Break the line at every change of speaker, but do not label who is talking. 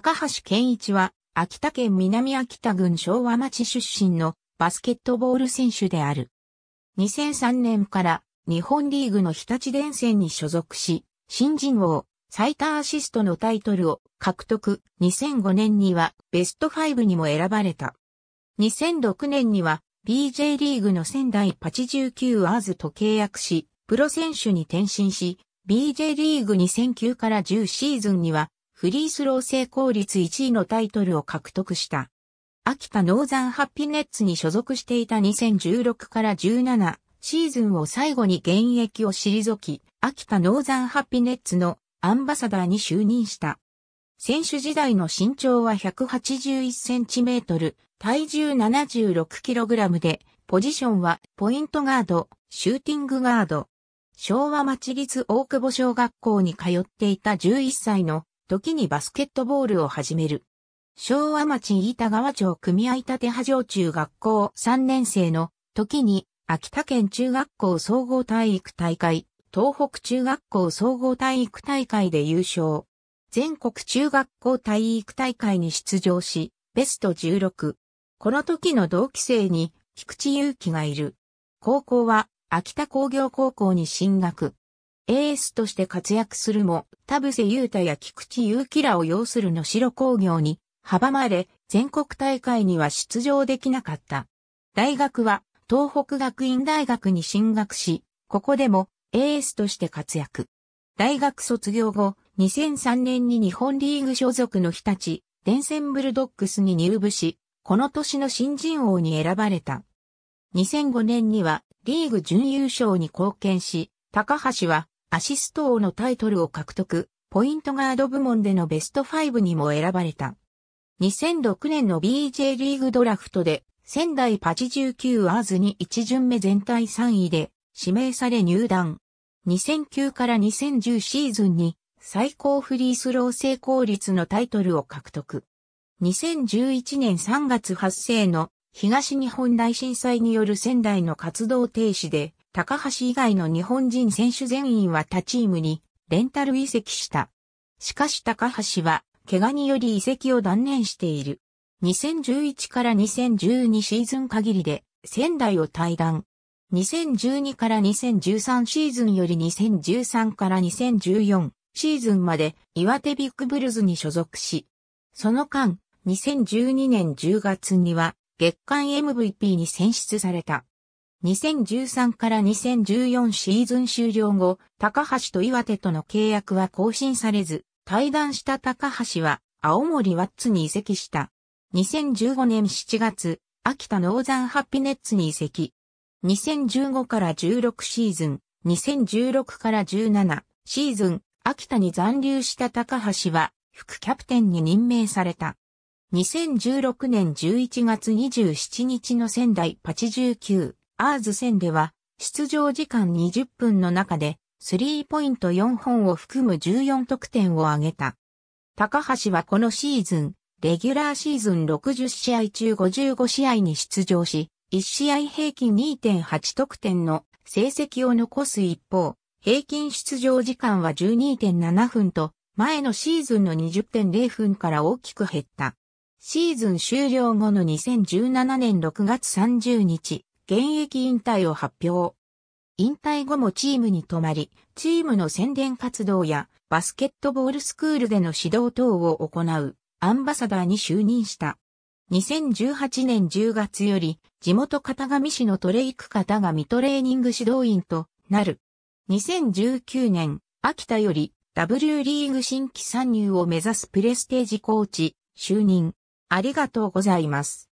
高橋健一は、秋田県南秋田郡昭和町出身のバスケットボール選手である。2003年から日本リーグの日立電線に所属し、新人王、最多アシストのタイトルを獲得。2005年にはベスト5にも選ばれた。2006年には BJ リーグの仙台8 9アーズと契約し、プロ選手に転身し、BJ リーグ2009から10シーズンにはフリースロー成功率1位のタイトルを獲得した。秋田ノーザンハッピネッツに所属していた2016から17シーズンを最後に現役を退き、秋田ノーザンハッピネッツのアンバサダーに就任した。選手時代の身長は1 8 1トル、体重7 6ラムで、ポジションはポイントガード、シューティングガード。昭和町立大久保小学校に通っていた11歳の時にバスケットボールを始める。昭和町飯田川町組合立波上中学校3年生の時に秋田県中学校総合体育大会、東北中学校総合体育大会で優勝。全国中学校体育大会に出場し、ベスト16。この時の同期生に菊池祐希がいる。高校は秋田工業高校に進学。エースとして活躍するも、田伏優太や菊池祐希らを要するの代工業に阻まれ、全国大会には出場できなかった。大学は東北学院大学に進学し、ここでもエースとして活躍。大学卒業後、2003年に日本リーグ所属の日立、電線ブルドックスに入部し、この年の新人王に選ばれた。2005年にはリーグ準優勝に貢献し、高橋はアシスト王のタイトルを獲得、ポイントガード部門でのベスト5にも選ばれた。2006年の BJ リーグドラフトで、仙台パチ19アーズに1巡目全体3位で指名され入団。2009から2010シーズンに最高フリースロー成功率のタイトルを獲得。2011年3月発生の東日本大震災による仙台の活動停止で高橋以外の日本人選手全員は他チームにレンタル移籍した。しかし高橋は怪我により移籍を断念している。2011から2012シーズン限りで仙台を退団。2012から2013シーズンより2013から2014シーズンまで岩手ビッグブルズに所属し、その間、2012年10月には月間 MVP に選出された。2013から2014シーズン終了後、高橋と岩手との契約は更新されず、退団した高橋は青森ワッツに移籍した。2015年7月、秋田ノーザンハッピネッツに移籍。2015から16シーズン、2016から17シーズン、秋田に残留した高橋は、副キャプテンに任命された。2016年11月27日の仙台8 9アーズ戦では、出場時間20分の中で、スリーポイント4本を含む14得点を挙げた。高橋はこのシーズン、レギュラーシーズン60試合中55試合に出場し、1試合平均2.8得点の成績を残す一方、平均出場時間は12.7分と、前のシーズンの20.0分から大きく減った。シーズン終了後の2017年6月30日、現役引退を発表。引退後もチームに泊まり、チームの宣伝活動やバスケットボールスクールでの指導等を行うアンバサダーに就任した。2018年10月より地元片上市のトレイク型上トレーニング指導員となる。2019年、秋田より W リーグ新規参入を目指すプレステージコーチ就任。ありがとうございます。